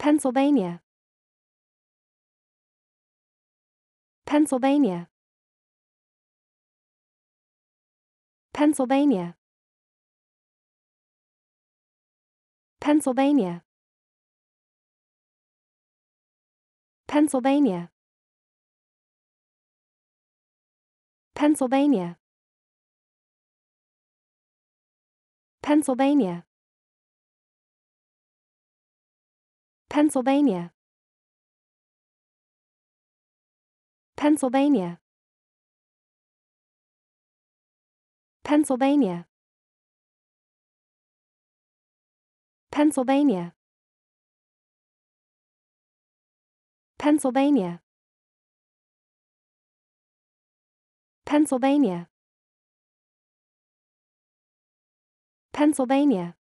Pennsylvania Pennsylvania Pennsylvania Pennsylvania Pennsylvania Pennsylvania Pennsylvania Pennsylvania Pennsylvania Pennsylvania Pennsylvania Pennsylvania Pennsylvania Pennsylvania